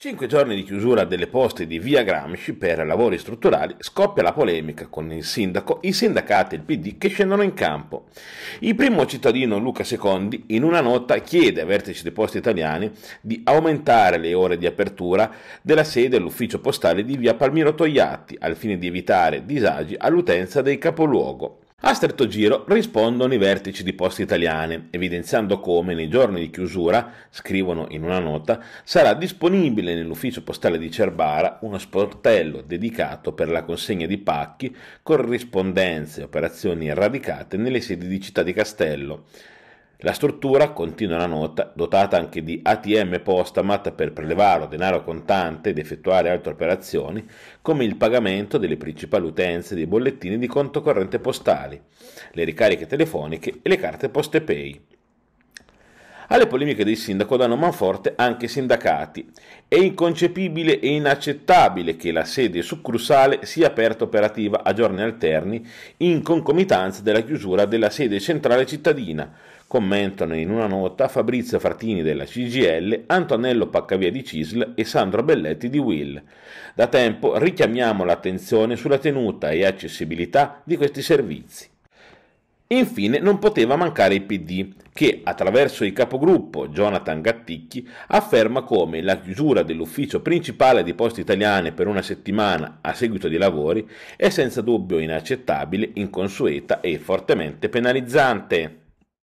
Cinque giorni di chiusura delle poste di via Gramsci per lavori strutturali scoppia la polemica con il sindaco, i sindacati e il PD che scendono in campo. Il primo cittadino Luca Secondi in una nota chiede ai vertici dei posti italiani di aumentare le ore di apertura della sede all'ufficio postale di via Palmiro Togliatti al fine di evitare disagi all'utenza del capoluogo. A stretto giro rispondono i vertici di poste italiane, evidenziando come nei giorni di chiusura, scrivono in una nota, sarà disponibile nell'ufficio postale di Cerbara uno sportello dedicato per la consegna di pacchi, corrispondenze e operazioni radicate nelle sedi di Città di Castello la struttura, continua la nota, dotata anche di ATM Postamat per prelevare denaro contante ed effettuare altre operazioni, come il pagamento delle principali utenze dei bollettini di conto corrente postali, le ricariche telefoniche e le carte poste pay. Alle polemiche del sindaco danno manforte anche i sindacati. È inconcepibile e inaccettabile che la sede succursale sia aperta operativa a giorni alterni in concomitanza della chiusura della sede centrale cittadina, commentano in una nota Fabrizio Frattini della CGL, Antonello Paccavia di Cisl e Sandro Belletti di Will. Da tempo richiamiamo l'attenzione sulla tenuta e accessibilità di questi servizi. Infine non poteva mancare il PD, che attraverso il capogruppo Jonathan Gatticchi afferma come la chiusura dell'ufficio principale di Poste Italiane per una settimana a seguito dei lavori è senza dubbio inaccettabile, inconsueta e fortemente penalizzante.